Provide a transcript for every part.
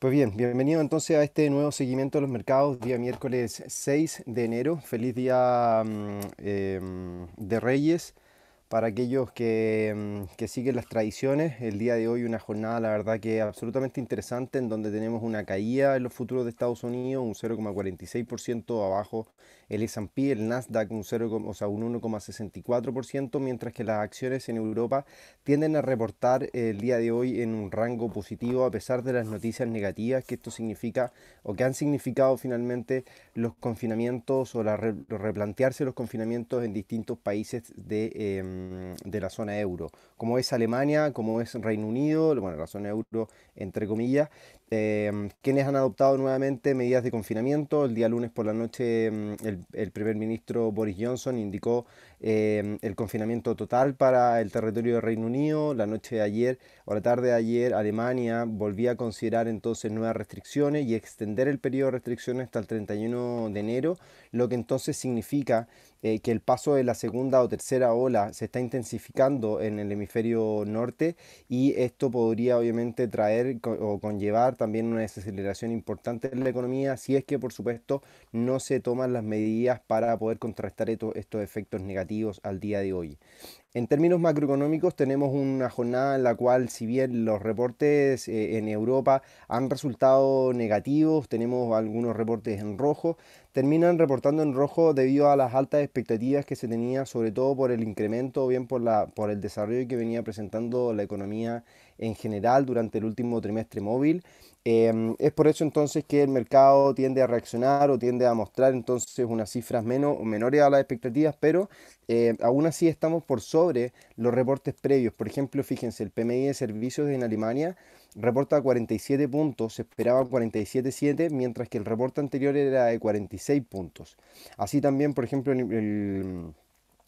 Pues bien, bienvenido entonces a este nuevo seguimiento de los mercados, día miércoles 6 de enero. Feliz día mm, em, de Reyes para aquellos mm, que, siguen las tradiciones. El día de hoy una jornada, la verdad que absolutamente interesante, en donde tenemos una caída en los futuros de Estados Unidos, un 0,46% abajo el S&P, el Nasdaq un 0, o sea, un 1,64%, mientras que las acciones en Europa tienden a reportar el día de hoy en un rango positivo a pesar de las noticias negativas que esto significa o que han significado finalmente los confinamientos o la, replantearse los confinamientos en distintos países de em, Mm, de la zona euro, como es Alemania, como es Reino Unido, bueno, la zona euro entre comillas, eh, quienes han adoptado nuevamente medidas de confinamiento. El día lunes por la noche mm, el primer ministro Boris Johnson indicó Em, el confinamiento total para el territorio del Reino Unido. La noche de ayer o la tarde de ayer Alemania volvía a considerar entonces nuevas restricciones y extender el periodo de restricciones hasta el 31 de enero, lo que entonces significa eh, que el paso de la segunda o tercera ola se está intensificando en el hemisferio norte y esto podría obviamente traer o conllevar también una desaceleración importante en la economía si es que por supuesto no se toman las medidas para poder contrarrestar estos efectos negativos al día de hoy. En términos macroeconómicos tenemos una jornada en la cual si bien los reportes eh, en Europa han resultado negativos, tenemos algunos reportes en rojo, terminan reportando en rojo debido a las altas expectativas que se tenía sobre todo por el incremento o bien por, la, por el desarrollo que venía presentando la economía en general durante el último trimestre móvil. Em, es por eso entonces que el mercado tiende a reaccionar o tiende a mostrar entonces unas cifras menos, menores a las expectativas, pero eh, aún así estamos por sobre los reportes previos. Por ejemplo, fíjense, el PMI de servicios en Alemania reporta 47 puntos, se esperaba 47.7, mientras que el reporte anterior era de 46 puntos. Así también, por ejemplo, el,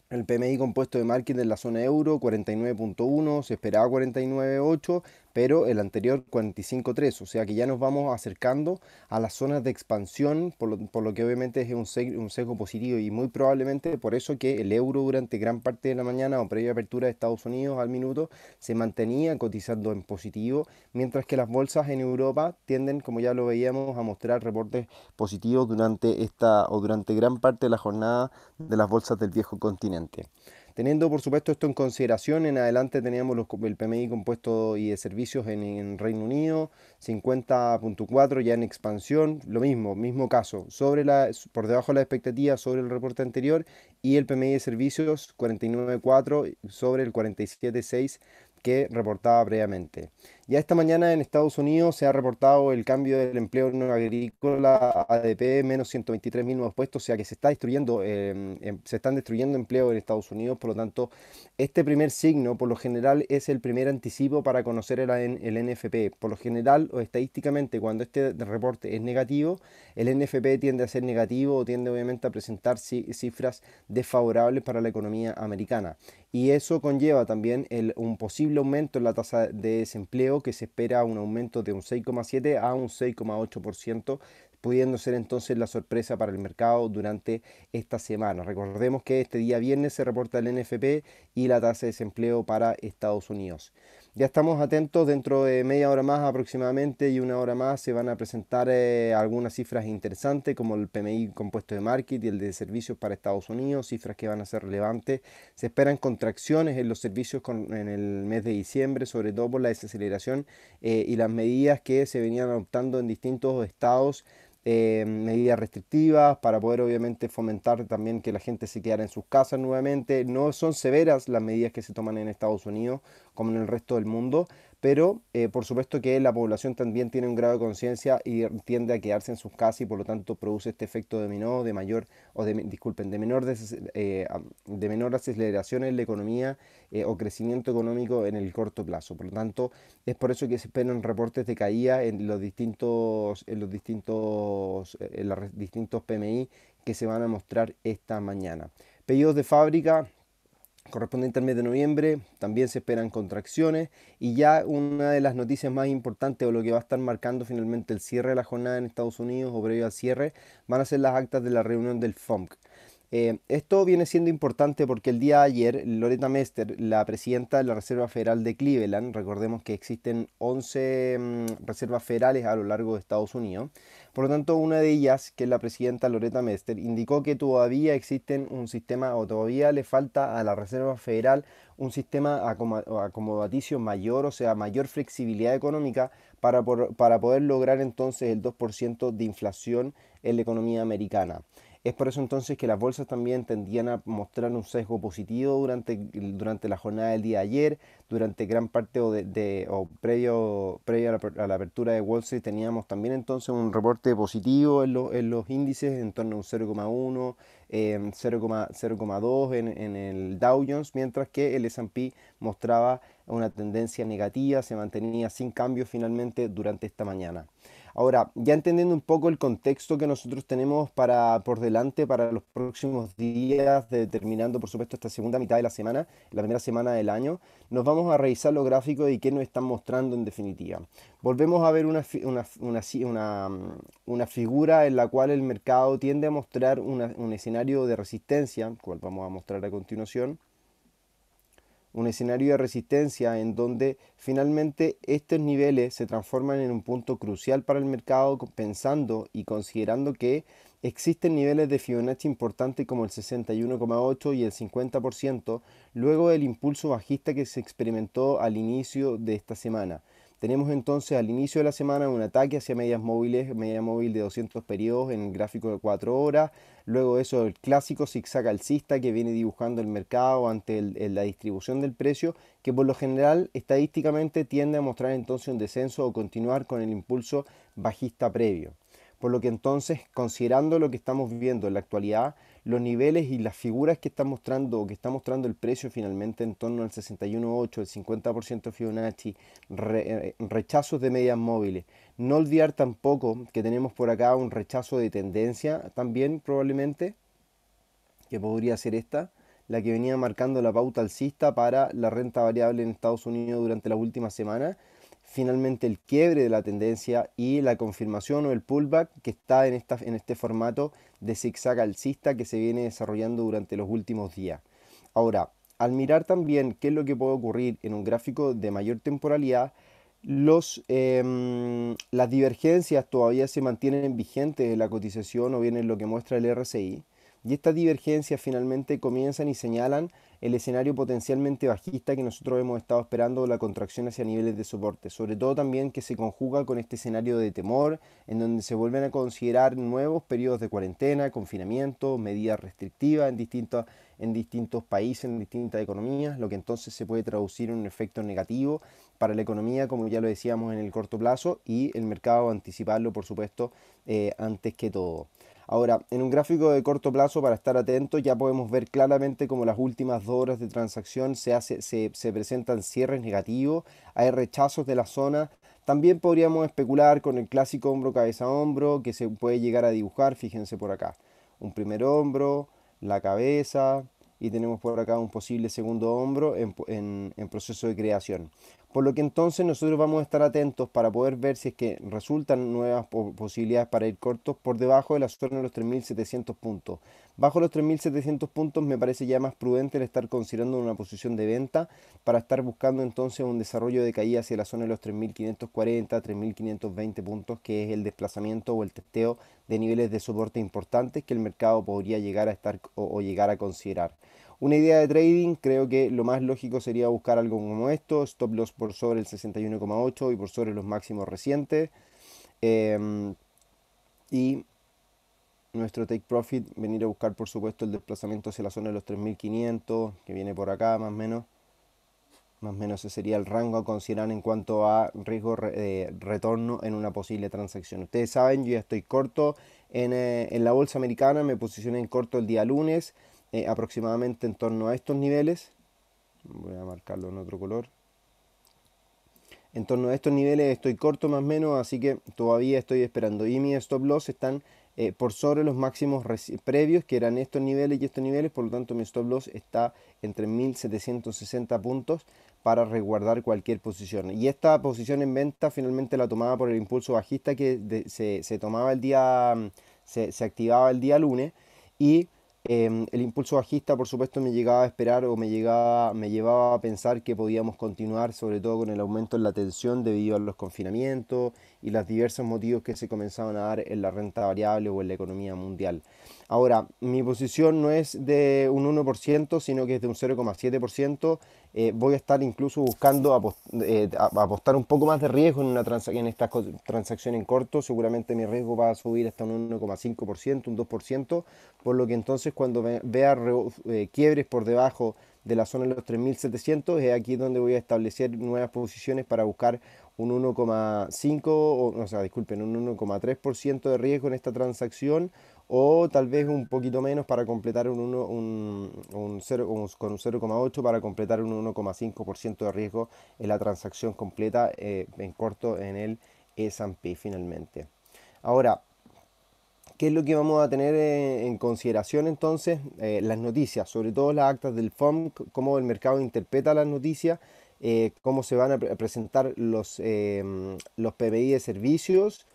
el PMI compuesto de marketing en la zona euro 49.1, se esperaba 49.8, pero el anterior 45.3, o sea que ya nos vamos acercando a las zonas de expansión, por lo, que obviamente es un sesgo, un sesgo, positivo y muy probablemente por eso que el euro durante gran parte de la mañana o previa apertura de Estados Unidos al minuto se mantenía cotizando en positivo, mientras que las bolsas en Europa tienden, como ya lo veíamos, a mostrar reportes positivos durante esta o durante gran parte de la jornada de las bolsas del viejo continente. Teniendo, por supuesto, esto en consideración, en adelante teníamos el PMI compuesto y de servicios en, Reino Unido, 50.4 ya en expansión, lo mismo, mismo caso, sobre la, por debajo de la expectativa sobre el reporte anterior y el PMI de servicios 49.4 sobre el 47.6 que reportaba previamente. Ya esta mañana en Estados Unidos se ha reportado el cambio del empleo no agrícola ADP, menos 123.000 nuevos puestos, o sea que se, está destruyendo, em, em, se están destruyendo empleo en Estados Unidos, por lo tanto, este primer signo por lo general es el primer anticipo para conocer el, el NFP. Por lo general o estadísticamente, cuando este reporte es negativo, el NFP tiende a ser negativo o tiende obviamente a presentar cifras desfavorables para la economía americana. Y eso conlleva también un posible aumento en la tasa de desempleo que se espera un aumento de un 6,7 a un 6,8% pudiendo ser entonces la sorpresa para el mercado durante esta semana. Recordemos que este día viernes se reporta el NFP y la tasa de desempleo para Estados Unidos. Ya estamos atentos, dentro de media hora más aproximadamente y una hora más se van a presentar eh, algunas cifras interesantes como el PMI compuesto de market y el de servicios para Estados Unidos, cifras que van a ser relevantes. Se esperan contracciones en los servicios en el mes de diciembre, sobre todo por la desaceleración eh, y las medidas que se venían adoptando en distintos estados eh, medidas restrictivas para poder obviamente fomentar también que la gente se quedara en sus casas nuevamente. No son severas las medidas que se toman en Estados Unidos como en el resto del mundo, pero eh, por supuesto que la población también tiene un grado de conciencia y tiende a quedarse en sus casas y por lo tanto produce este efecto dominó de mayor, o de, disculpen, de menor, eh, de menor aceleración en la economía eh, o crecimiento económico en el corto plazo. Por lo tanto, es por eso que se esperan reportes de caída en los distintos, en los distintos, en los distintos PMI que se van a mostrar esta mañana. Pedidos de fábrica correspondiente al mes de noviembre, también se esperan contracciones y ya una de las noticias más importantes o lo que va a estar marcando finalmente el cierre de la jornada en Estados Unidos o previo al cierre van a ser las actas de la reunión del FOMC. Eh, esto viene siendo importante porque el día de ayer Loretta Mester, la presidenta de la Reserva Federal de Cleveland, recordemos que existen 11 mm, reservas federales a lo largo de Estados Unidos, por lo tanto, una de ellas, que es la presidenta Loretta Mester, indicó que todavía existen un sistema o todavía le falta a la Reserva Federal un sistema acomodaticio mayor, o sea, mayor flexibilidad económica para, para poder lograr entonces el 2% de inflación en la economía americana. Es por eso entonces que las bolsas también tendían a mostrar un sesgo positivo durante, durante la jornada del día de ayer, durante gran parte o, de, previo, a, la, apertura de Wall Street teníamos también entonces un reporte positivo en, los índices en torno a un 0,1, 0,2 em, en, en el Dow Jones, mientras que el S&P mostraba una tendencia negativa, se mantenía sin cambios finalmente durante esta mañana. Ahora, ya entendiendo un poco el contexto que nosotros tenemos para por delante para los próximos días, determinando por supuesto esta segunda mitad de la semana, la primera semana del año, nos vamos a revisar los gráficos y qué nos están mostrando en definitiva. Volvemos a ver una, una, una, una figura en la cual el mercado tiende a mostrar un escenario de resistencia, cual vamos a mostrar a continuación un escenario de resistencia en donde finalmente estos niveles se transforman en un punto crucial para el mercado pensando y considerando que existen niveles de Fibonacci importantes como el 61,8 y el 50% luego del impulso bajista que se experimentó al inicio de esta semana. Tenemos entonces al inicio de la semana un ataque hacia medias móviles, media móvil de 200 periodos en el gráfico de 4 horas. Luego eso, el clásico zigzag alcista que viene dibujando el mercado ante la distribución del precio, que por lo general estadísticamente tiende a mostrar entonces un descenso o continuar con el impulso bajista previo. Por lo que entonces, considerando lo que estamos viendo en la actualidad, los niveles y las figuras que está mostrando que está mostrando el precio finalmente en torno al 61.8, el 50% Fibonacci, eh, rechazos de medias móviles. No olvidar tampoco que tenemos por acá un rechazo de tendencia también probablemente, que podría ser esta, la que venía marcando la pauta alcista para la renta variable en Estados Unidos durante las últimas semanas finalmente el quiebre de la tendencia y la confirmación o el pullback que está en, en este formato de zigzag alcista que se viene desarrollando durante los últimos días. Ahora, al mirar también qué es lo que puede ocurrir en un gráfico de mayor temporalidad, los, em, las divergencias todavía se mantienen vigentes en la cotización o bien en lo que muestra el RSI. Y estas divergencias finalmente comienzan y señalan el escenario potencialmente bajista que nosotros hemos estado esperando, la contracción hacia niveles de soporte, sobre todo también que se conjuga con este escenario de temor, en donde se vuelven a considerar nuevos periodos de cuarentena, confinamiento, medidas restrictivas en, distintos, países, en distintas economías, lo que entonces se puede traducir en un efecto negativo para la economía, como ya lo decíamos en el corto plazo, y el mercado anticiparlo, por supuesto, eh, antes que todo. Ahora, en un gráfico de corto plazo, para estar atentos, ya podemos ver claramente cómo las últimas dos horas de transacción se, hace, se, presentan cierres negativos, hay rechazos de la zona, también podríamos especular con el clásico hombro cabeza hombro que se puede llegar a dibujar, fíjense por acá. Un primer hombro, la cabeza y tenemos por acá un posible segundo hombro en proceso de creación. Por lo que entonces nosotros vamos a estar atentos para poder ver si es que resultan nuevas posibilidades para ir cortos por debajo de la zona de los 3.700 puntos. Bajo los 3.700 puntos me parece ya más prudente el estar considerando una posición de venta para estar buscando entonces un desarrollo de caída hacia la zona de los 3.540, 3.520 puntos, que es el desplazamiento o el testeo de niveles de soporte importantes que el mercado podría llegar a estar o, llegar a considerar. Una idea de trading, creo que lo más lógico sería buscar algo como esto, stop loss por sobre el 61,8 y por sobre los máximos recientes. Em, y nuestro take profit, venir a buscar por supuesto el desplazamiento hacia la zona de los 3500, que viene por acá más o menos. Más o menos ese sería el rango a considerar en cuanto a riesgo de eh, retorno en una posible transacción. Ustedes saben, yo ya estoy corto en, eh, en la bolsa americana, me posicioné en corto el día lunes. Eh, aproximadamente en torno a estos niveles, voy a marcarlo en otro color, en torno a estos niveles estoy corto más o menos, así que todavía estoy esperando. Y mi stop loss están eh, por sobre los máximos previos, que eran estos niveles y estos niveles, por lo tanto mi stop loss está entre 1760 puntos para resguardar cualquier posición. Y esta posición en venta finalmente la tomaba por el impulso bajista que se, se, tomaba el día, mm, se, se activaba el día lunes y Em, el impulso bajista, por supuesto, me llegaba a esperar o me, llegaba, me llevaba a pensar que podíamos continuar, sobre todo con el aumento en la tensión debido a los confinamientos y los diversos motivos que se comenzaban a dar en la renta variable o en la economía mundial. Ahora, mi posición no es de un 1%, sino que es de un 0,7%. Eh, voy a estar incluso buscando eh, apostar un poco más de riesgo en, una en esta transacción en corto. Seguramente mi riesgo va a subir hasta un 1,5%, un 2%. Por lo que entonces cuando vea eh, quiebres por debajo de la zona de los 3.700, es aquí donde voy a establecer nuevas posiciones para buscar un 1,5, o, sea, disculpen, un 1,3% de riesgo en esta transacción o tal vez un poquito menos para completar un, con un 0,8 para completar un 1,5% de riesgo en la transacción completa eh, en corto en el S&P finalmente. Ahora, ¿Qué es lo que vamos a tener eh, en consideración entonces? Eh, las noticias, sobre todo las actas del FOM, cómo el mercado interpreta las noticias, cómo se van a presentar los, los PBI de servicios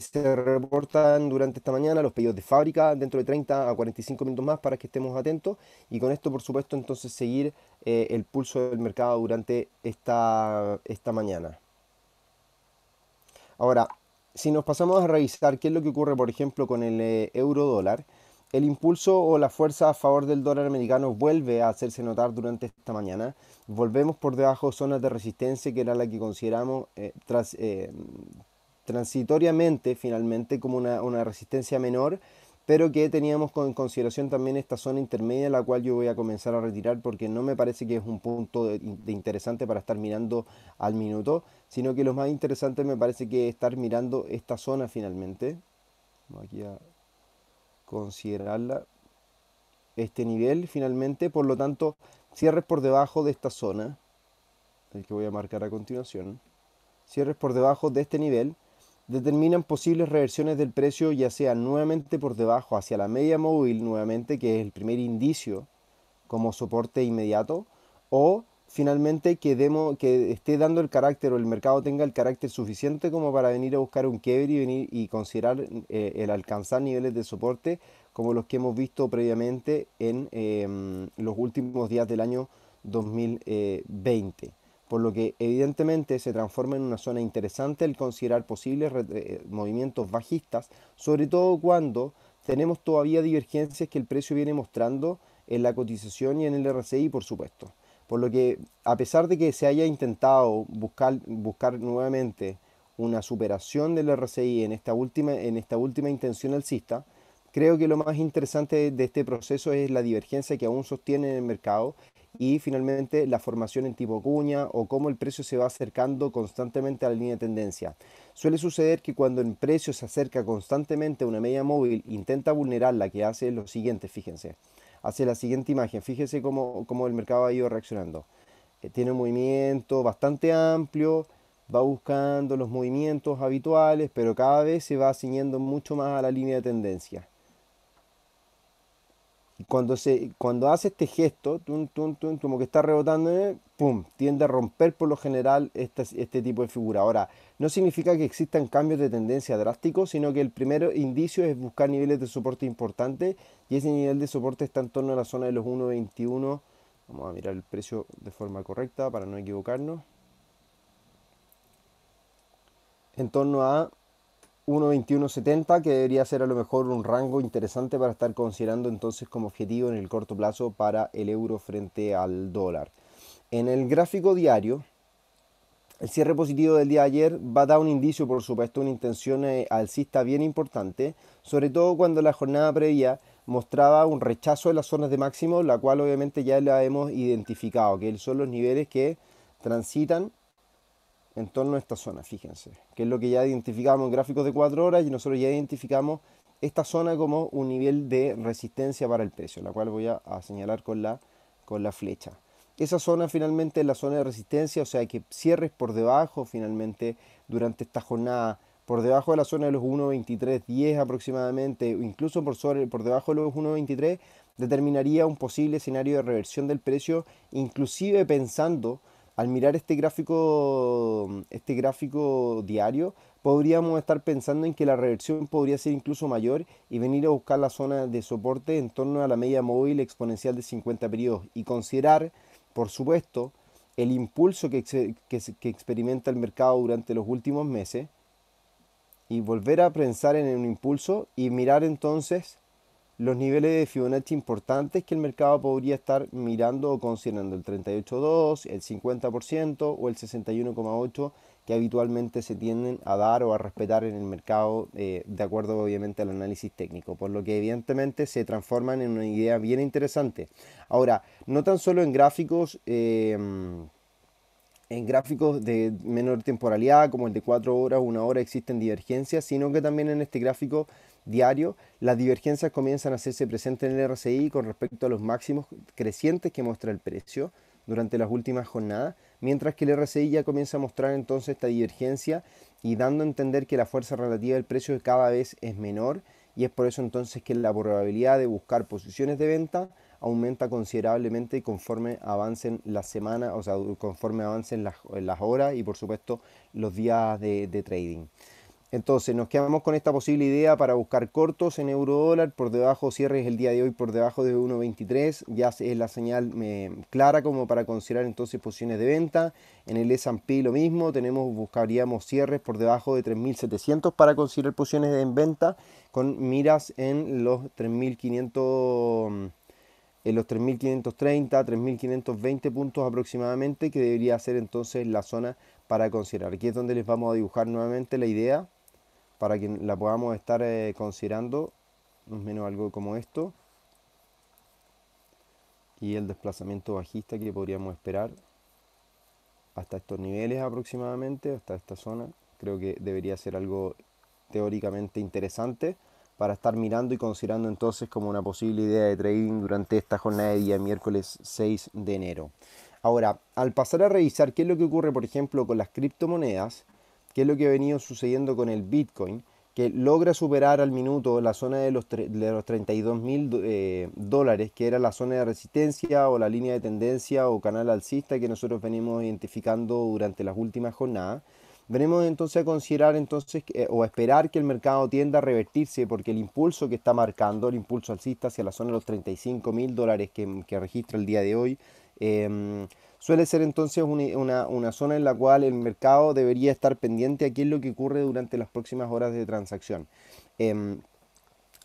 se reportan durante esta mañana, los pedidos de fábrica dentro de 30 a 45 minutos más para que estemos atentos y con esto por supuesto entonces seguir eh, el pulso del mercado durante esta, esta mañana. Ahora, si nos pasamos a revisar qué es lo que ocurre por ejemplo con el eh, euro dólar, el impulso o la fuerza a favor del dólar americano vuelve a hacerse notar durante esta mañana. Volvemos por debajo zonas de resistencia que era la que consideramos eh, tras, transitoriamente finalmente como una, resistencia menor, pero que teníamos en consideración también esta zona intermedia, la cual yo voy a comenzar a retirar porque no me parece que es un punto de, interesante para estar mirando al minuto, sino que lo más interesante me parece que es estar mirando esta zona finalmente. Vamos aquí a considerarla. Este nivel finalmente, por lo tanto, cierres por debajo de esta zona, el que voy a marcar a continuación, cierres por debajo de este nivel, determinan posibles reversiones del precio ya sea nuevamente por debajo hacia la media móvil nuevamente, que es el primer indicio como soporte inmediato, o finalmente que, que esté dando el carácter o el mercado tenga el carácter suficiente como para venir a buscar un quiebre y, venir, y considerar eh, el alcanzar niveles de soporte como los que hemos visto previamente en eh, los últimos días del año 2020 por lo que evidentemente se transforma en una zona interesante el considerar posibles eh, movimientos bajistas, sobre todo cuando tenemos todavía divergencias que el precio viene mostrando en la cotización y en el RCI, por supuesto. Por lo que, a pesar de que se haya intentado buscar, buscar nuevamente una superación del RCI en esta última, en esta última intención alcista, creo que lo más interesante de este proceso es la divergencia que aún sostiene en el mercado y finalmente la formación en tipo cuña o cómo el precio se va acercando constantemente a la línea de tendencia. Suele suceder que cuando el precio se acerca constantemente a una media móvil, intenta vulnerarla, que hace lo siguiente, fíjense. Hace la siguiente imagen, fíjense cómo, el mercado ha ido reaccionando. Eh, tiene un movimiento bastante amplio, va buscando los movimientos habituales, pero cada vez se va ciñendo mucho más a la línea de tendencia cuando, se, cuando hace este gesto, como que está rebotando, eh, pum, tiende a romper por lo general este, este tipo de figura. Ahora, no significa que existan cambios de tendencia drásticos, sino que el primer indicio es buscar niveles de soporte importantes y ese nivel de soporte está en torno a la zona de los 1.21. Vamos a mirar el precio de forma correcta para no equivocarnos. En torno a 1.2170, que debería ser a lo mejor un rango interesante para estar considerando entonces como objetivo en el corto plazo para el euro frente al dólar. En el gráfico diario, el cierre positivo del día de ayer va a dar un indicio, por supuesto, una intención eh, alcista bien importante, sobre todo cuando la jornada previa mostraba un rechazo de las zonas de máximo, la cual obviamente ya la hemos identificado, que son los niveles que transitan en torno a esta zona, fíjense, que es lo que ya identificamos en gráficos de 4 horas y nosotros ya identificamos esta zona como un nivel de resistencia para el precio, la cual voy a, señalar con la, con la flecha. Esa zona finalmente es la zona de resistencia, o sea que cierres por debajo finalmente durante esta jornada, por debajo de la zona de los 1.23.10 aproximadamente, o incluso por, sobre, por debajo de los 1.23, determinaría un posible escenario de reversión del precio, inclusive pensando al mirar este gráfico, este gráfico diario, podríamos estar pensando en que la reversión podría ser incluso mayor y venir a buscar la zona de soporte en torno a la media móvil exponencial de 50 periodos y considerar, por supuesto, el impulso que, que experimenta el mercado durante los últimos meses y volver a pensar en un impulso y mirar entonces los niveles de Fibonacci importantes que el mercado podría estar mirando o considerando, el 38.2, el 50% o el 61.8 que habitualmente se tienden a dar o a respetar en el mercado eh, de acuerdo obviamente al análisis técnico, por lo que evidentemente se transforman en una idea bien interesante. Ahora, no tan solo en gráficos... Eh, en gráficos de menor temporalidad, como el de 4 horas, 1 hora, existen divergencias, sino que también en este gráfico diario, las divergencias comienzan a hacerse presentes en el RCI con respecto a los máximos crecientes que muestra el precio durante las últimas jornadas, mientras que el RCI ya comienza a mostrar entonces esta divergencia y dando a entender que la fuerza relativa del precio cada vez es menor y es por eso entonces que la probabilidad de buscar posiciones de venta aumenta considerablemente conforme avancen las semanas, o sea, conforme avancen las, horas y por supuesto los días de trading. Entonces nos quedamos con esta posible idea para buscar cortos en euro dólar por debajo, cierres el día de hoy por debajo de 1.23, ya es la señal clara como para considerar entonces posiciones de venta. En el S&P lo mismo, tenemos, buscaríamos cierres por debajo de 3.700 para considerar posiciones en venta con miras en los 3.500 mm, en los 3.530, 3.520 puntos aproximadamente, que debería ser entonces la zona para considerar. Aquí es donde les vamos a dibujar nuevamente la idea para que la podamos estar eh, considerando, más menos algo como esto. Y el desplazamiento bajista que podríamos esperar hasta estos niveles aproximadamente, hasta esta zona. Creo que debería ser algo teóricamente interesante para estar mirando y considerando entonces como una posible idea de trading durante esta jornada de día miércoles 6 de enero. Ahora, al pasar a revisar qué es lo que ocurre, por ejemplo, con las criptomonedas, que es lo que ha venido sucediendo con el Bitcoin, que logra superar al minuto la zona de los, de los 32 mil eh, dólares, que era la zona de resistencia o la línea de tendencia o canal alcista que nosotros venimos identificando durante las últimas jornadas. Venimos entonces a considerar entonces eh, o a esperar que el mercado tienda a revertirse porque el impulso que está marcando, el impulso alcista hacia la zona de los 35 mil dólares que, registra el día de hoy, em, Suele ser entonces una, zona en la cual el mercado debería estar pendiente a qué es lo que ocurre durante las próximas horas de transacción. Em,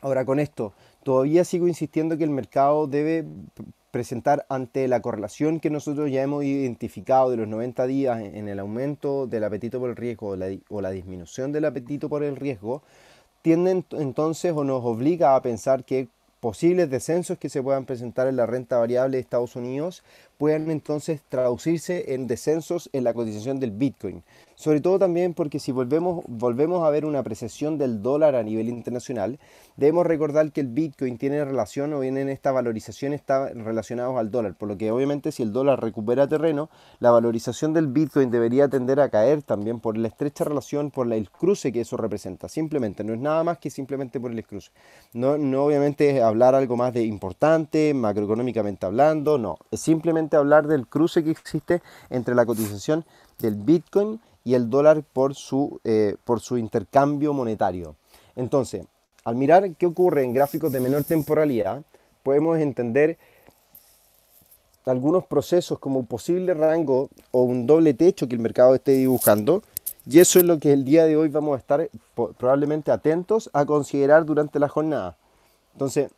ahora con esto, todavía sigo insistiendo que el mercado debe presentar ante la correlación que nosotros ya hemos identificado de los 90 días en el aumento del apetito por el riesgo o la, disminución del apetito por el riesgo, tiende entonces o nos obliga a pensar que posibles descensos que se puedan presentar en la renta variable de Estados Unidos pueden entonces traducirse en descensos en la cotización del Bitcoin. Sobre todo también porque si volvemos, volvemos a ver una apreciación del dólar a nivel internacional, debemos recordar que el Bitcoin tiene relación o bien en esta valorización está relacionado al dólar, por lo que obviamente si el dólar recupera terreno, la valorización del Bitcoin debería tender a caer también por la estrecha relación, por el cruce que eso representa. Simplemente, no es nada más que simplemente por el cruce. No, no obviamente es hablar algo más de importante, macroeconómicamente hablando, no. Es simplemente hablar del cruce que existe entre la cotización del Bitcoin y el dólar por su, eh, por su intercambio monetario. Entonces, al mirar qué ocurre en gráficos de menor temporalidad, podemos entender algunos procesos como un posible rango o un doble techo que el mercado esté dibujando. Y eso es lo que el día de hoy vamos a estar probablemente atentos a considerar durante la jornada. Entonces,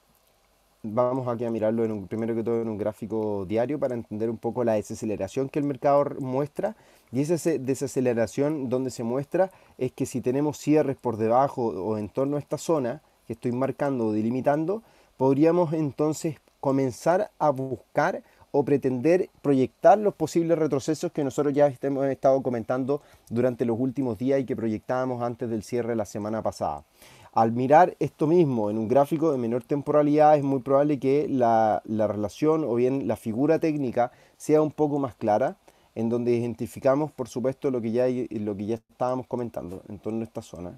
vamos aquí a mirarlo en un, primero que todo en un gráfico diario para entender un poco la desaceleración que el mercado muestra. Y esa desaceleración donde se muestra es que si tenemos cierres por debajo o en torno a esta zona que estoy marcando o delimitando, podríamos entonces comenzar a buscar o pretender proyectar los posibles retrocesos que nosotros ya hemos estado comentando durante los últimos días y que proyectábamos antes del cierre la semana pasada. Al mirar esto mismo en un gráfico de menor temporalidad es muy probable que la, relación o bien la figura técnica sea un poco más clara, en donde identificamos por supuesto lo que ya, lo que ya estábamos comentando en torno a esta zona,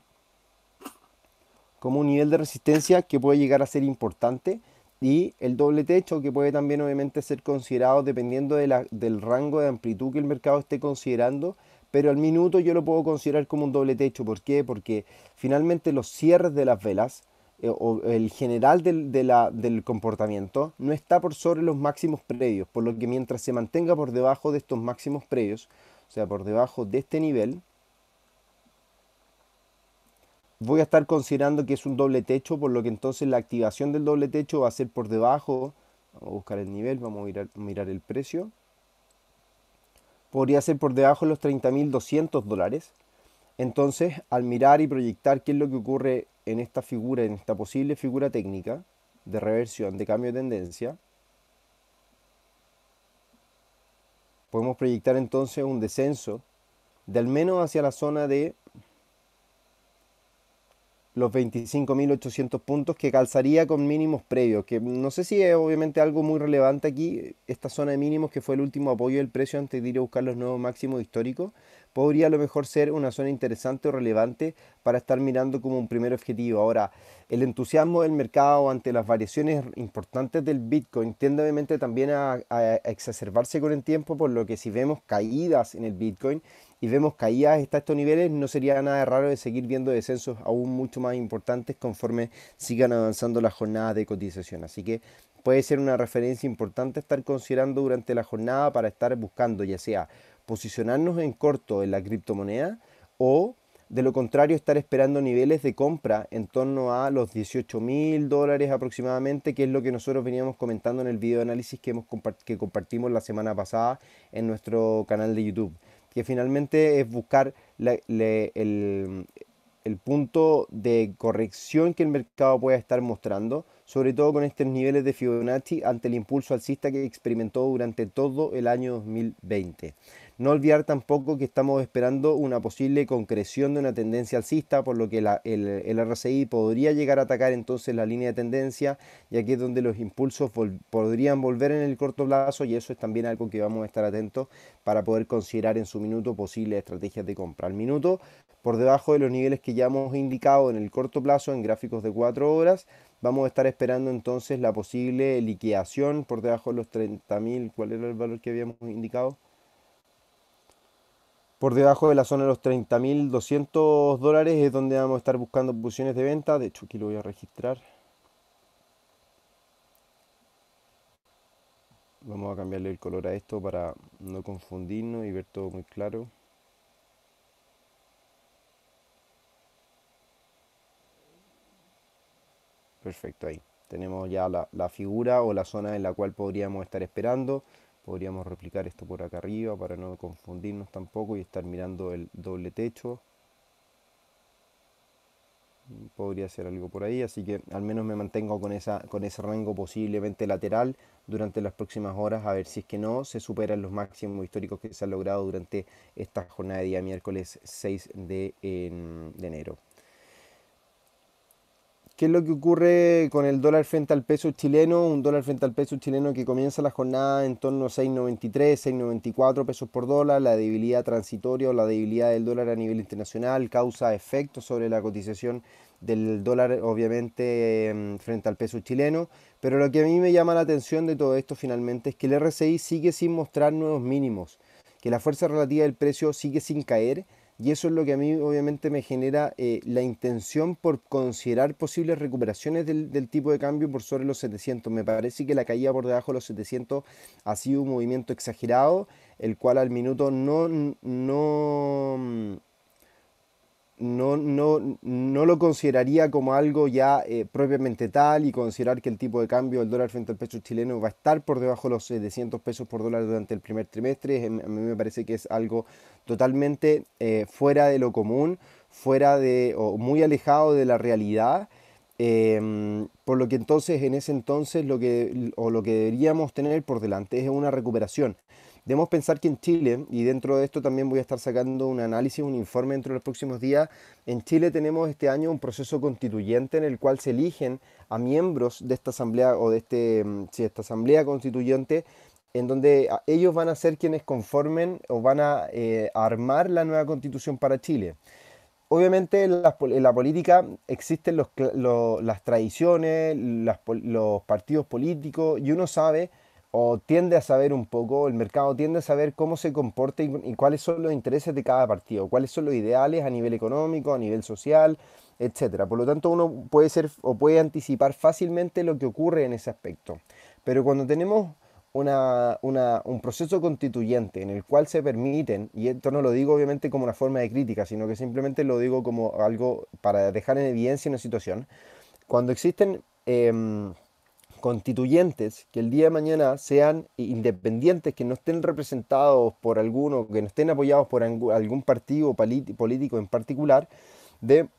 como un nivel de resistencia que puede llegar a ser importante y el doble techo que puede también obviamente ser considerado dependiendo de del rango de amplitud que el mercado esté considerando pero al minuto yo lo puedo considerar como un doble techo. ¿Por qué? Porque finalmente los cierres de las velas eh, o el general del, comportamiento no está por sobre los máximos previos, por lo que mientras se mantenga por debajo de estos máximos previos, o sea, por debajo de este nivel, voy a estar considerando que es un doble techo, por lo que entonces la activación del doble techo va a ser por debajo, vamos a buscar el nivel, vamos a mirar el precio, podría ser por debajo de los 30.200 dólares. Entonces, al mirar y proyectar qué es lo que ocurre en esta figura, en esta posible figura técnica de reversión, de cambio de tendencia, podemos proyectar entonces un descenso de al menos hacia la zona de los 25.800 puntos que calzaría con mínimos previos, que no sé si es obviamente algo muy relevante aquí, esta zona de mínimos que fue el último apoyo del precio antes de ir a buscar los nuevos máximos históricos, podría a lo mejor ser una zona interesante o relevante para estar mirando como un primer objetivo. Ahora, el entusiasmo del mercado ante las variaciones importantes del Bitcoin tiende obviamente también a, exacerbarse con el tiempo, por lo que si vemos caídas en el Bitcoin y vemos caídas hasta estos niveles, no sería nada raro de seguir viendo descensos aún mucho más importantes conforme sigan avanzando las jornadas de cotización. Así que puede ser una referencia importante estar considerando durante la jornada para estar buscando ya sea posicionarnos en corto en la criptomoneda o de lo contrario, estar esperando niveles de compra en torno a los 18 mil dólares aproximadamente, que es lo que nosotros veníamos comentando en el video de análisis que, que compartimos la semana pasada en nuestro canal de YouTube que finalmente es buscar el, el punto de corrección que el mercado pueda estar mostrando, sobre todo con estos niveles de Fibonacci ante el impulso alcista que experimentó durante todo el año 2020. No olvidar tampoco que estamos esperando una posible concreción de una tendencia alcista, por lo que el, el, podría llegar a atacar entonces la línea de tendencia, y aquí es donde los impulsos podrían volver en el corto plazo, y eso es también algo que vamos a estar atentos para poder considerar en su minuto posibles estrategias de compra. Al minuto, por debajo de los niveles que ya hemos indicado en el corto plazo, en gráficos de 4 horas, vamos a estar esperando entonces la posible liquidación por debajo de los 30.000, ¿cuál era el valor que habíamos indicado? por debajo de la zona de los 30.200 dólares es donde vamos a estar buscando posiciones de venta. De hecho, aquí lo voy a registrar. Vamos a cambiarle el color a esto para no confundirnos y ver todo muy claro. Perfecto, ahí tenemos ya la, la figura o la zona en la cual podríamos estar esperando. Podríamos replicar esto por acá arriba para no confundirnos tampoco y estar mirando el doble techo. Podría ser algo por ahí, así que al menos me mantengo con, esa, con ese rango posiblemente lateral durante las próximas horas a ver si es que no se superan los máximos históricos que se han logrado durante esta jornada de día miércoles 6 de enero. ¿Qué es lo que ocurre con el dólar frente al peso chileno? Un dólar frente al peso chileno que comienza la jornada en torno a 6,93, 6,94 pesos por dólar. La debilidad transitoria o la debilidad del dólar a nivel internacional causa efectos sobre la cotización del dólar, obviamente, em, frente al peso chileno. Pero lo que a mí me llama la atención de todo esto finalmente es que el RSI sigue sin mostrar nuevos mínimos, que la fuerza relativa del precio sigue sin caer y eso es lo que a mí obviamente me genera eh, la intención por considerar posibles recuperaciones del, tipo de cambio por sobre los 700. Me parece que la caída por debajo de los 700 ha sido un movimiento exagerado, el cual al minuto no, no no, no, lo consideraría como algo ya eh, propiamente tal y considerar que el tipo de cambio del dólar frente al peso chileno va a estar por debajo de los 700 eh, pesos por dólar durante el primer trimestre, a mí me parece que es algo totalmente eh, fuera de lo común, fuera de, o muy alejado de la realidad. Em, por lo que entonces en ese entonces lo que, o lo que deberíamos tener por delante es una recuperación. Debemos pensar que en Chile, y dentro de esto también voy a estar sacando un análisis, un informe dentro de los próximos días, en Chile tenemos este año un proceso constituyente en el cual se eligen a miembros de esta asamblea o de este, mm, esta asamblea constituyente en donde ah, ellos van a ser quienes conformen o van a eh, armar la nueva constitución para Chile. Obviamente en la, política existen las tradiciones, los partidos políticos y uno sabe o tiende a saber un poco, el mercado tiende a saber cómo se comporta y, cuáles son los intereses de cada partido, cuáles son los ideales a nivel económico, a nivel social, etc. Por lo tanto, uno puede ser o puede anticipar fácilmente lo que ocurre en ese aspecto. Pero cuando tenemos una, un proceso constituyente en el cual se permiten, y esto no lo digo obviamente como una forma de crítica, sino que simplemente lo digo como algo para dejar en evidencia una situación, cuando existen... Em, constituyentes que el día de mañana sean independientes, que no estén representados por alguno, que no estén apoyados por algún partido político en particular, de,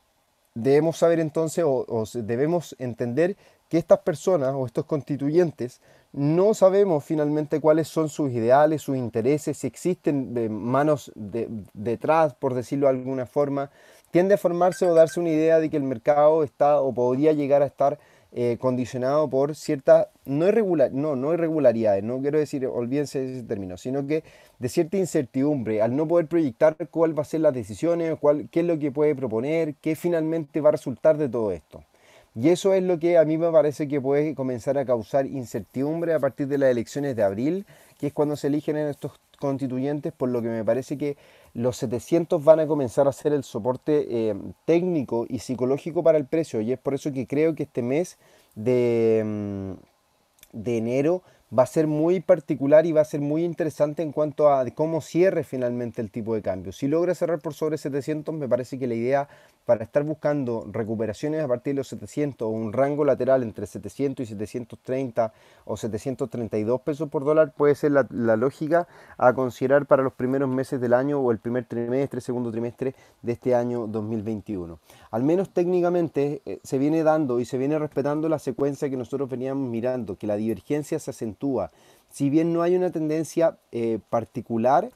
debemos saber entonces o, debemos entender que estas personas o estos constituyentes no sabemos finalmente cuáles son sus ideales, sus intereses, si existen de manos detrás, por decirlo de alguna forma, tiende a formarse o darse una idea de que el mercado está o podría llegar a estar eh, condicionado por ciertas, no, irregular, no, no irregularidades, no quiero decir, olvídense de ese término, sino que de cierta incertidumbre, al no poder proyectar cuál va a ser las decisiones, cuál, qué es lo que puede proponer, qué finalmente va a resultar de todo esto. Y eso es lo que a mí me parece que puede comenzar a causar incertidumbre a partir de las elecciones de abril, que es cuando se eligen estos constituyentes, por lo que me parece que los 700 van a comenzar a ser el soporte eh, técnico y psicológico para el precio y es por eso que creo que este mes de, mm, de enero va a ser muy particular y va a ser muy interesante en cuanto a cómo cierre finalmente el tipo de cambio. Si logra cerrar por sobre 700, me parece que la idea para estar buscando recuperaciones a partir de los 700 o un rango lateral entre 700 y 730 o 732 pesos por dólar puede ser la, lógica a considerar para los primeros meses del año o el primer trimestre, segundo trimestre de este año 2021. Al menos técnicamente eh, se viene dando y se viene respetando la secuencia que nosotros veníamos mirando, que la divergencia se acentúa. Si bien no hay una tendencia eh, particular,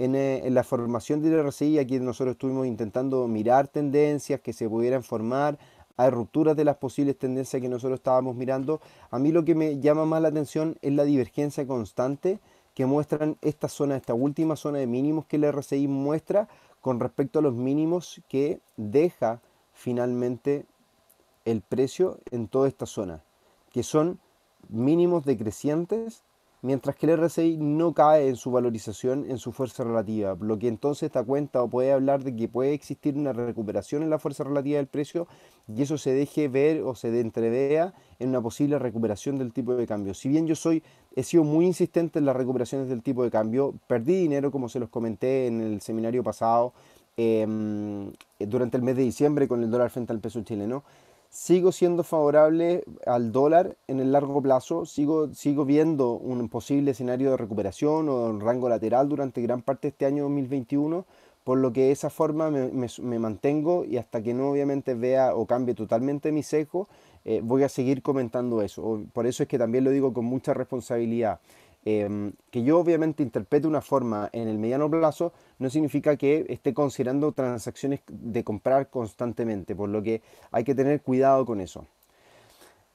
eh, en, la formación de RCI, aquí nosotros estuvimos intentando mirar tendencias que se pudieran formar, hay rupturas de las posibles tendencias que nosotros estábamos mirando. A mí lo que me llama más la atención es la divergencia constante que muestran esta zona, esta última zona de mínimos que el RCI muestra con respecto a los mínimos que deja finalmente el precio en toda esta zona, que son mínimos decrecientes mientras que el RSI no cae en su valorización en su fuerza relativa, lo que entonces da cuenta o puede hablar de que puede existir una recuperación en la fuerza relativa del precio y eso se deje ver o se entrevea en una posible recuperación del tipo de cambio. Si bien yo soy he sido muy insistente en las recuperaciones del tipo de cambio, perdí dinero como se los comenté en el seminario pasado em, durante el mes de diciembre con el dólar frente al peso chileno sigo siendo favorable al dólar en el largo plazo, sigo, viendo un posible escenario de recuperación o un rango lateral durante gran parte de este año 2021, por lo que de esa forma me, mantengo y hasta que no obviamente vea o cambie totalmente mi sesgo, eh, voy a seguir comentando eso. Por eso es que también lo digo con mucha responsabilidad. Em, que yo obviamente interprete una forma en el mediano plazo no significa que esté considerando transacciones de comprar constantemente, por lo que hay que tener cuidado con eso.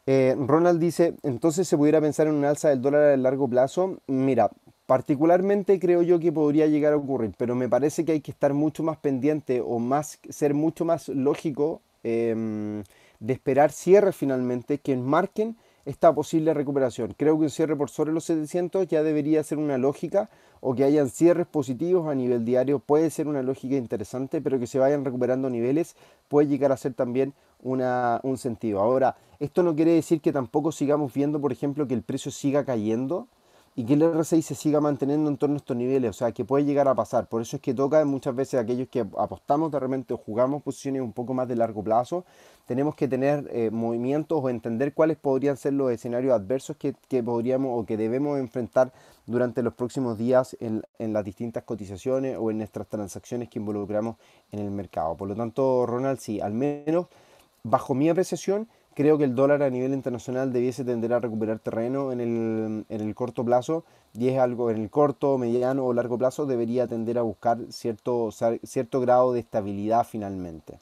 Eh, Ronald dice, entonces se pudiera pensar en un alza del dólar a largo plazo. Mira, particularmente creo yo que podría llegar a ocurrir, pero me parece que hay que estar mucho más pendiente o más, ser mucho más lógico em, de esperar cierre finalmente que marquen esta posible recuperación. Creo que un cierre por sobre los 700 ya debería ser una lógica o que hayan cierres positivos a nivel diario puede ser una lógica interesante, pero que se vayan recuperando niveles puede llegar a ser también una, un sentido. Ahora, esto no quiere decir que tampoco sigamos viendo, por ejemplo, que el precio siga cayendo y que el RSI se siga manteniendo en torno a estos niveles, o sea, que puede llegar a pasar. Por eso es que toca muchas veces aquellos que apostamos de repente o jugamos posiciones un poco más de largo plazo, tenemos que tener eh, movimientos o entender cuáles podrían ser los escenarios adversos que, podríamos o que debemos enfrentar durante los próximos días en, en las distintas cotizaciones o en nuestras transacciones que involucramos en el mercado. Por lo tanto, Ronald, sí, al menos bajo mi apreciación, Creo que el dólar a nivel internacional debiese tender a recuperar terreno en el, corto plazo y es algo en el corto, mediano o largo plazo debería tender a buscar cierto, cierto grado de estabilidad finalmente.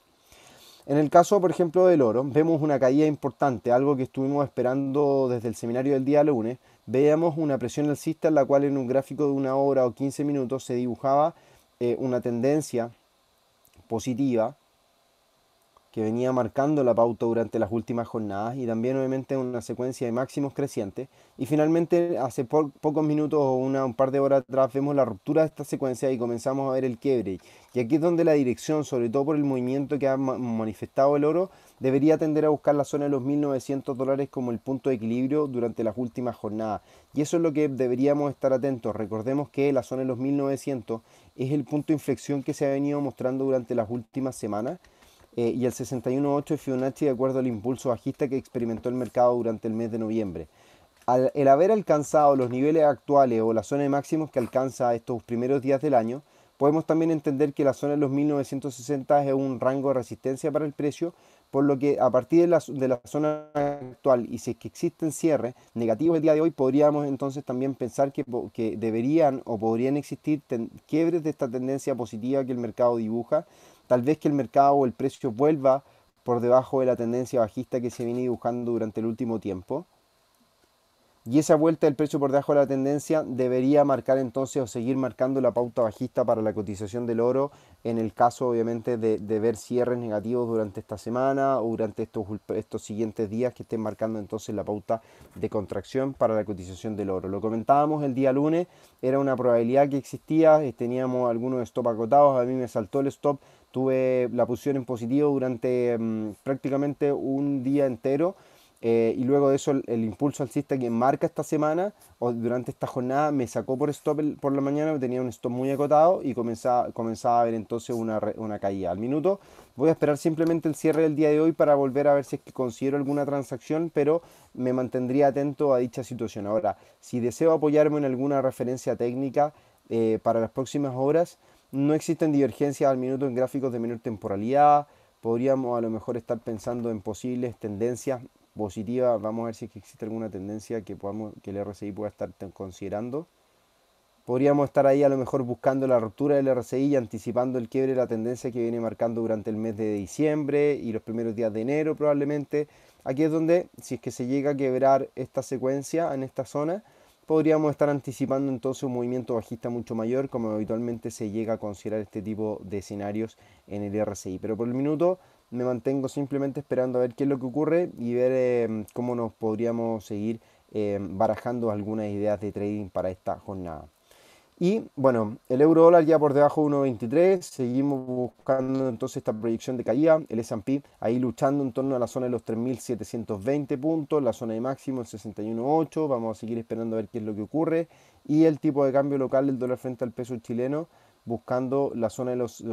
En el caso, por ejemplo, del oro, vemos una caída importante, algo que estuvimos esperando desde el seminario del día lunes. Veíamos una presión alcista en la cual en un gráfico de una hora o 15 minutos se dibujaba eh, una tendencia positiva que venía marcando la pauta durante las últimas jornadas y también obviamente una secuencia de máximos crecientes. Y finalmente hace pocos minutos o una, un par de horas atrás vemos la ruptura de esta secuencia y comenzamos a ver el quiebre. Y aquí es donde la dirección, sobre todo por el movimiento que ha manifestado el oro, debería tender a buscar la zona de los 1.900 dólares como el punto de equilibrio durante las últimas jornadas. Y eso es lo que deberíamos estar atentos. Recordemos que la zona de los 1.900 es el punto de inflexión que se ha venido mostrando durante las últimas semanas eh, y el 61.8 de Fibonacci de acuerdo al impulso bajista que experimentó el mercado durante el mes de noviembre. Al, haber alcanzado los niveles actuales o la zona de máximos que alcanza estos primeros días del año, podemos también entender que la zona de los 1960 es un rango de resistencia para el precio, por lo que a partir de la, zona actual y si es que existen cierres negativos el día de hoy, podríamos entonces también pensar que, deberían o podrían existir quiebres de esta tendencia positiva que el mercado dibuja Tal vez que el mercado o el precio vuelva por debajo de la tendencia bajista que se viene dibujando durante el último tiempo. Y esa vuelta del precio por debajo de la tendencia debería marcar entonces o seguir marcando la pauta bajista para la cotización del oro en el caso obviamente de, ver cierres negativos durante esta semana o durante estos, estos siguientes días que estén marcando entonces la pauta de contracción para la cotización del oro. Lo comentábamos el día lunes, era una probabilidad que existía, eh, teníamos algunos stop acotados, a mí me saltó el stop, tuve la posición en positivo durante mm, prácticamente un día entero eh, y luego de eso el, impulso alcista que marca esta semana o durante esta jornada me sacó por stop por la mañana, tenía un stop muy acotado y comenzaba, comenzaba a ver entonces una, caída. Al minuto voy a esperar simplemente el cierre del día de hoy para volver a ver si considero alguna transacción, pero me mantendría atento a dicha situación. Ahora, si deseo apoyarme en alguna referencia técnica eh, para las próximas horas, no existen divergencias al minuto en gráficos de menor temporalidad. Podríamos a lo mejor estar pensando en posibles tendencias positiva. Vamos a ver si existe alguna tendencia que, podamos, que el RSI pueda estar considerando. Podríamos estar ahí a lo mejor buscando la ruptura del RSI y anticipando el quiebre, de la tendencia que viene marcando durante el mes de diciembre y los primeros días de enero probablemente. Aquí es donde, si es que se llega a quebrar esta secuencia en esta zona, podríamos estar anticipando entonces un movimiento bajista mucho mayor, como habitualmente se llega a considerar este tipo de escenarios en el RSI. Pero por el minuto me mantengo simplemente esperando a ver qué es lo que ocurre y ver em, cómo nos podríamos seguir em, barajando algunas ideas de trading para esta jornada. Y bueno, el euro dólar ya por debajo de 1.23, seguimos buscando entonces esta proyección de caída, el S&P ahí luchando en torno a la zona de los 3.720 puntos, la zona de máximo en 61.8, vamos a seguir esperando a ver qué es lo que ocurre, y el tipo de cambio local del dólar frente al peso chileno buscando la zona de los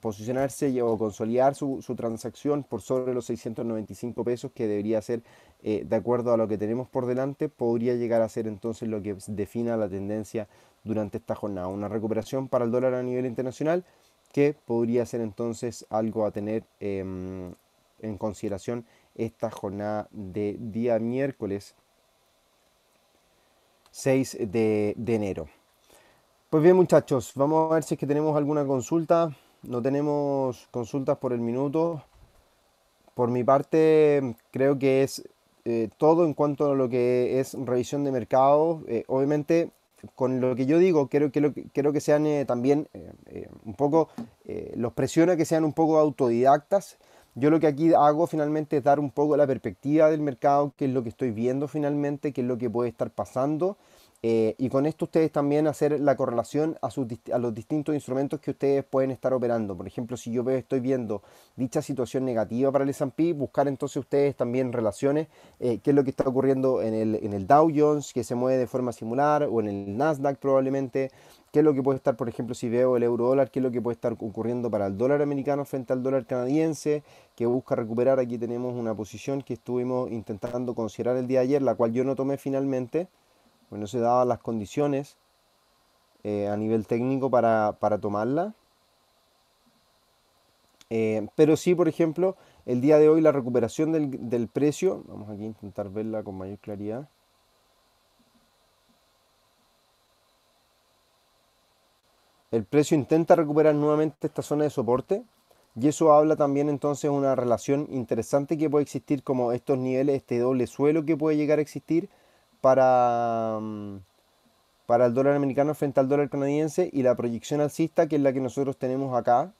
posicionarse o consolidar su, transacción por sobre los 695 pesos que debería ser eh, de acuerdo a lo que tenemos por delante podría llegar a ser entonces lo que defina la tendencia durante esta jornada una recuperación para el dólar a nivel internacional que podría ser entonces algo a tener em, en consideración esta jornada de día miércoles 6 de enero pues bien muchachos, vamos a ver si es que tenemos alguna consulta. No tenemos consultas por el minuto. Por mi parte, creo que es eh, todo en cuanto a lo que es revisión de mercado. Eh, obviamente, con lo que yo digo, creo, que creo que sean eh, también un poco, los presiona que sean un poco autodidactas. Yo lo que aquí hago finalmente es dar un poco la perspectiva del mercado, qué es lo que estoy viendo finalmente, qué es lo que puede estar pasando eh, y con esto ustedes también hacer la correlación a, los distintos instrumentos que ustedes pueden estar operando. Por ejemplo, si yo estoy viendo dicha situación negativa para el S&P, buscar entonces ustedes también relaciones, eh, qué es lo que está ocurriendo en el, en el Dow Jones, que se mueve de forma similar, o en el Nasdaq probablemente, qué es lo que puede estar, por ejemplo, si veo el euro dólar, qué es lo que puede estar ocurriendo para el dólar americano frente al dólar canadiense, que busca recuperar. Aquí tenemos una posición que estuvimos intentando considerar el día de ayer, la cual yo no tomé finalmente no se daban las condiciones eh, a nivel técnico para, tomarla. Eh, pero sí, por ejemplo, el día de hoy la recuperación del, precio, vamos aquí a intentar verla con mayor claridad. El precio intenta recuperar nuevamente esta zona de soporte y eso habla también entonces una relación interesante que puede existir como estos niveles, este doble suelo que puede llegar a existir para, mm, para el dólar americano frente al dólar canadiense y la proyección alcista que es la que nosotros tenemos acá,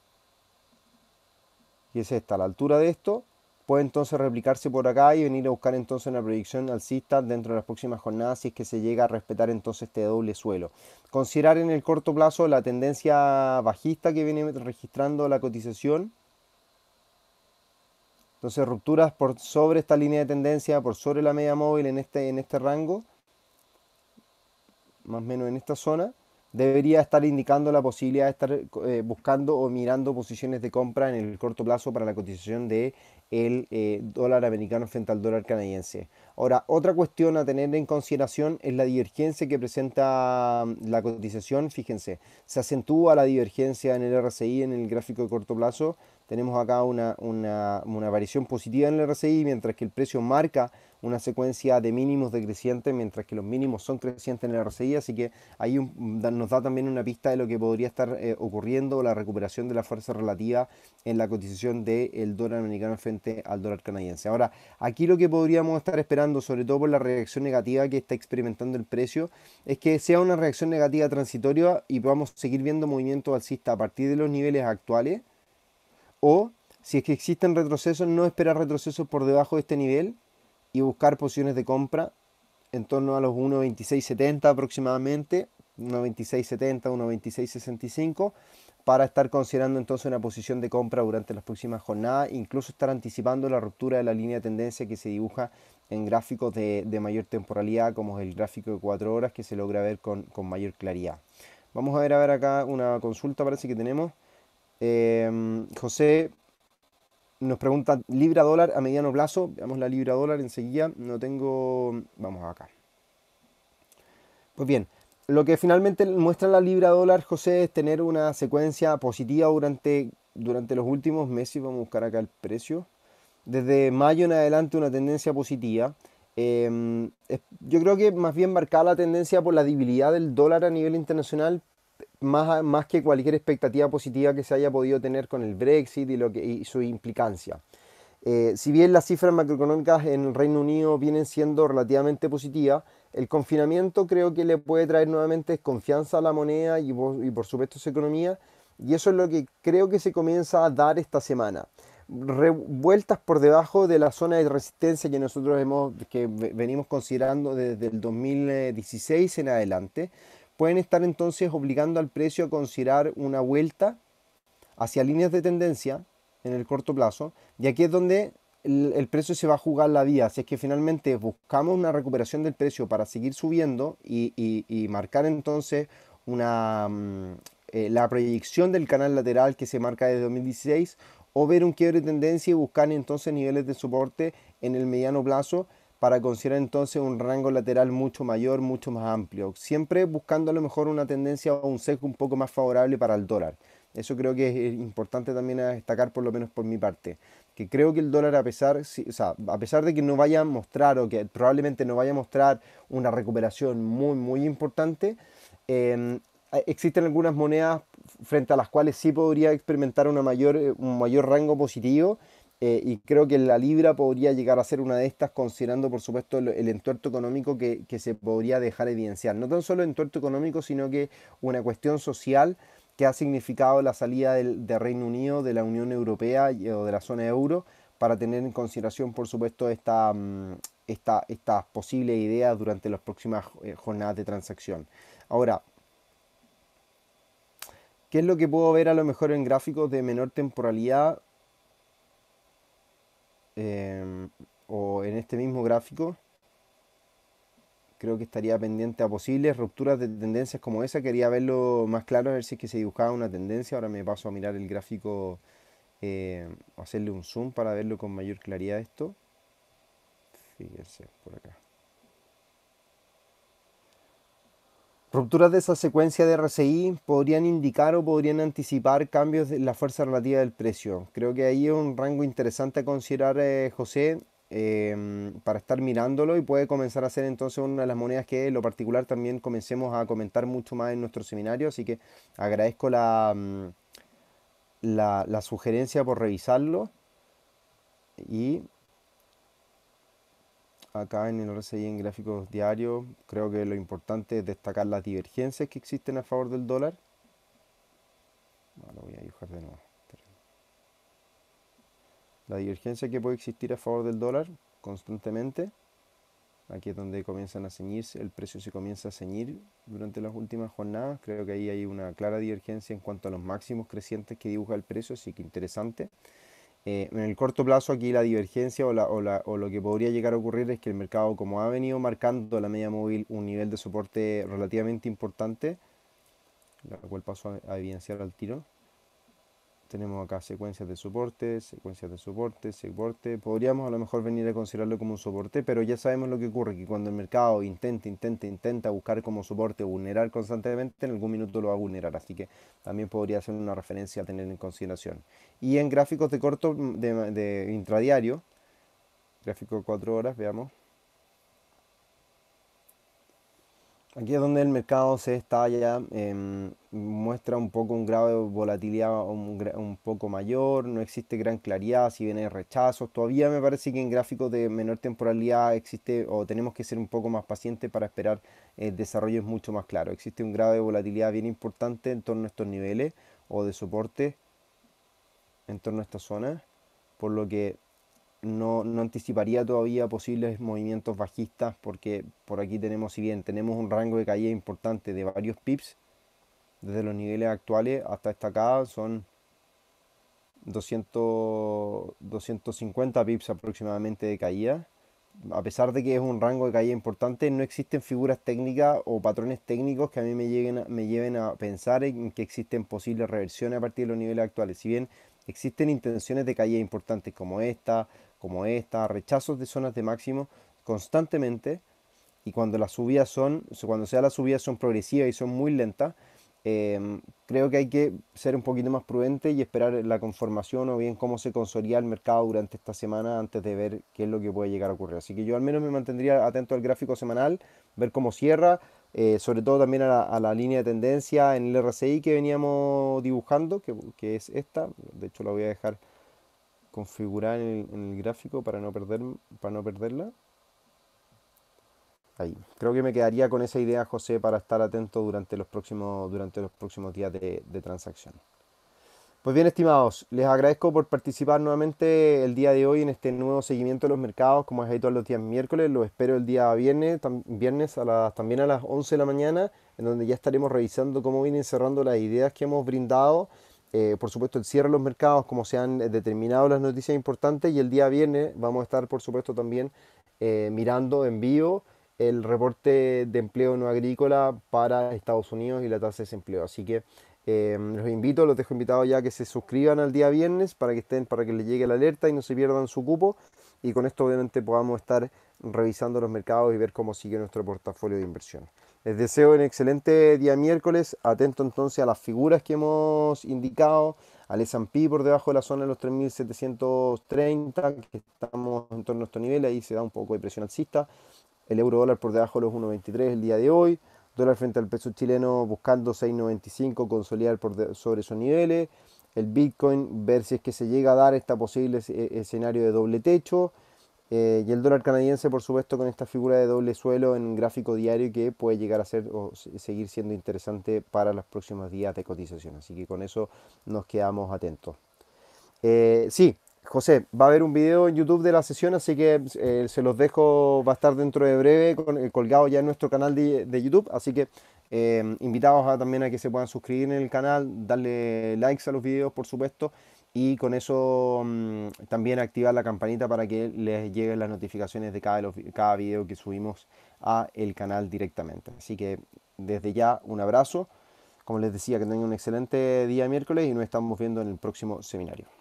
y es esta, la altura de esto, puede entonces replicarse por acá y venir a buscar entonces una proyección alcista dentro de las próximas jornadas si es que se llega a respetar entonces este doble suelo. Considerar en el corto plazo la tendencia bajista que viene registrando la cotización entonces, rupturas por sobre esta línea de tendencia, por sobre la media móvil en este, en este rango, más o menos en esta zona, debería estar indicando la posibilidad de estar eh, buscando o mirando posiciones de compra en el corto plazo para la cotización de el eh, dólar americano frente al dólar canadiense. Ahora, otra cuestión a tener en consideración es la divergencia que presenta mm, la cotización. Fíjense, se acentúa la divergencia en el RSI en el gráfico de corto plazo tenemos acá una, una, una, variación positiva en el RCI mientras que el precio marca una secuencia de mínimos decrecientes, mientras que los mínimos son crecientes en el RCI así que ahí nos da también una pista de lo que podría estar eh, ocurriendo la recuperación de la fuerza relativa en la cotización del dólar americano frente al dólar canadiense. Ahora, aquí lo que podríamos estar esperando, sobre todo por la reacción negativa que está experimentando el precio, es que sea una reacción negativa transitoria y podamos seguir viendo movimientos alcistas a partir de los niveles actuales o, si es que existen retrocesos, no esperar retrocesos por debajo de este nivel y buscar posiciones de compra en torno a los 1.2670 aproximadamente, 1.2670, 1.2665, para estar considerando entonces una posición de compra durante las próximas jornadas, incluso estar anticipando la ruptura de la línea de tendencia que se dibuja en gráficos de, mayor temporalidad, como es el gráfico de 4 horas que se logra ver con, con mayor claridad. Vamos a ver, a ver acá una consulta, parece que tenemos. Em, José nos pregunta libra dólar a mediano plazo. Veamos la libra dólar enseguida. No tengo. Vamos acá. Pues bien, lo que finalmente muestra la libra dólar, José, es tener una secuencia positiva durante, durante los últimos meses. Vamos a buscar acá el precio. Desde mayo en adelante, una tendencia positiva. Em, yo creo que más bien marcada la tendencia por la debilidad del dólar a nivel internacional, más, más que cualquier expectativa positiva que se haya podido tener con el Brexit y, lo que, y su implicancia. Eh, si bien las cifras macroeconómicas en el Reino Unido vienen siendo relativamente positivas, el confinamiento creo que le puede traer nuevamente desconfianza a la moneda y, y por supuesto a su economía, y eso es lo que creo que se comienza a dar esta semana. Revueltas por debajo de la zona de resistencia que nosotros hemos, que venimos considerando desde el 2016 en adelante, pueden estar entonces obligando al precio a considerar una vuelta hacia líneas de tendencia en el corto plazo. Y aquí es donde el, precio se va a jugar la vía. Si es que finalmente buscamos una recuperación del precio para seguir subiendo y, marcar entonces una, mm, eh, la proyección del canal lateral que se marca desde 2016 o ver un quiebre de tendencia y buscar entonces niveles de soporte en el mediano plazo para considerar entonces un rango lateral mucho mayor, mucho más amplio, siempre buscando a lo mejor una tendencia o un sesgo un poco más favorable para el dólar. Eso creo que es importante también destacar, por lo menos por mi parte, que creo que el dólar a pesar, a pesar de que no vaya a mostrar o que probablemente no vaya a mostrar una recuperación muy, muy importante, em, existen algunas monedas frente a las cuales sí podría experimentar una mayor, un mayor rango positivo eh, y creo que la libra podría llegar a ser una de estas, considerando por supuesto el, entuerto económico que, se podría dejar evidenciar. No tan solo el entuerto económico, sino que una cuestión social que ha significado la salida del, Reino Unido de la Unión Europea o de la zona euro, para tener en consideración por supuesto esta, mm, esta, estas posibles ideas durante las próximas eh, jornadas de transacción. Ahora, ¿Qué es lo que puedo ver a lo mejor en gráficos de menor temporalidad? Em, o en este mismo gráfico, creo que estaría pendiente a posibles rupturas de tendencias como esa. Quería verlo más claro, a ver si es que se dibujaba una tendencia. Ahora me paso a mirar el gráfico, eh, hacerle un zoom para verlo con mayor claridad esto. Fíjense por acá. Rupturas de esa secuencia de RSI podrían indicar o podrían anticipar cambios en la fuerza relativa del precio. Creo que ahí es un rango interesante a considerar, eh, José, em, para estar mirándolo y puede comenzar a ser entonces una de las monedas que en lo particular también comencemos a comentar mucho más en nuestro seminario. Así que agradezco la, mm, la, la sugerencia por revisarlo y acá en el RSI en gráficos diarios, creo que lo importante es destacar las divergencias que existen a favor del dólar. lo voy a dibujar de nuevo. La divergencia que puede existir a favor del dólar constantemente. Aquí es donde comienzan a ceñirse, el precio se comienza a ceñir durante las últimas jornadas. Creo que ahí hay una clara divergencia en cuanto a los máximos crecientes que dibuja el precio, así que interesante. Eh, en el corto plazo aquí la divergencia o, lo que podría llegar a ocurrir es que el mercado, como ha venido marcando la media móvil un nivel de soporte relativamente importante, la cual paso a evidenciar al tiro, tenemos acá secuencias de soporte, secuencias de soporte, soporte. Podríamos a lo mejor venir a considerarlo como un soporte, pero ya sabemos lo que ocurre, que cuando el mercado intenta, intenta, intenta buscar como soporte vulnerar constantemente, en algún minuto lo va a vulnerar. Así que también podría ser una referencia a tener en consideración. Y en gráficos de corto, de, intradiario, gráfico de 4 horas, veamos. Aquí es donde el mercado se estalla, em, muestra un poco un grado de volatilidad un, poco mayor, no existe gran claridad, si viene rechazos. Todavía me parece que en gráficos de menor temporalidad existe o tenemos que ser un poco más pacientes para esperar eh, desarrollos mucho más claros. Existe un grado de volatilidad bien importante en torno a estos niveles o de soporte en torno a esta zona, por lo que no, anticiparía todavía posibles movimientos bajistas porque por aquí tenemos, si bien tenemos un rango de caída importante de varios pips, desde los niveles actuales hasta esta acá son 250 pips aproximadamente de caída. A pesar de que es un rango de caída importante, no existen figuras técnicas o patrones técnicos que a mí me, me lleven a pensar en que existen posibles reversiones a partir de los niveles actuales. Si bien existen intenciones de caída importantes como esta, como esta, rechazos de zonas de máximo constantemente y cuando las subidas son, cuando sea las subidas son progresivas y son muy lentas, em, creo que hay que ser un poquito más prudente y esperar la conformación o bien cómo se consolida el mercado durante esta semana antes de ver qué es lo que puede llegar a ocurrir. Así que yo al menos me mantendría atento al gráfico semanal, ver cómo cierra, eh, sobre todo también a la, línea de tendencia en el RCI que veníamos dibujando, que, que es esta, de hecho la voy a dejar configurar en el, gráfico para no, perder, para no perderla. Ahí. Creo que me quedaría con esa idea, José, para estar atento durante los próximos, durante los próximos días de, transacción. Pues bien, estimados, les agradezco por participar nuevamente el día de hoy en este nuevo seguimiento de los mercados, como es ahí todos los días miércoles. lo espero el día viernes, viernes a las, también a las 11 de la mañana, en donde ya estaremos revisando cómo vienen cerrando las ideas que hemos brindado eh, por supuesto, el cierre de los mercados, como se han eh, determinado las noticias importantes, y el día viernes vamos a estar, por supuesto, también eh, mirando en vivo el reporte de empleo no agrícola para Estados Unidos y la tasa de desempleo. Así que em, los invito, los dejo invitados ya que se suscriban al día viernes para que estén, para que les llegue la alerta y no se pierdan su cupo. Y con esto obviamente podamos estar revisando los mercados y ver cómo sigue nuestro portafolio de inversión. Les deseo un excelente día miércoles, atento entonces a las figuras que hemos indicado, al S&P por debajo de la zona de los 3.730, que estamos en torno a estos nivel, ahí se da un poco de presión alcista, el euro dólar por debajo de los 1.23 el día de hoy, dólar frente al peso chileno buscando 6.95, consolidar sobre esos niveles, el Bitcoin, ver si es que se llega a dar este posible e, escenario de doble techo, eh, y el dólar canadiense, por supuesto, con esta figura de doble suelo en gráfico diario que puede llegar a ser o seguir siendo interesante para los próximos días de cotización. Así que con eso nos quedamos atentos. Eh, sí, José, va a haber un video en YouTube de la sesión, así que eh, se los dejo, va a estar dentro de breve, colgado ya en nuestro canal de, YouTube. Así que invitados también a que se puedan suscribir en el canal, darle likes a los videos, por supuesto y con eso mm, también activar la campanita para que les lleguen las notificaciones de cada, cada video que subimos a el canal directamente. Así que desde ya un abrazo, como les decía que tengan un excelente día miércoles y nos estamos viendo en el próximo seminario.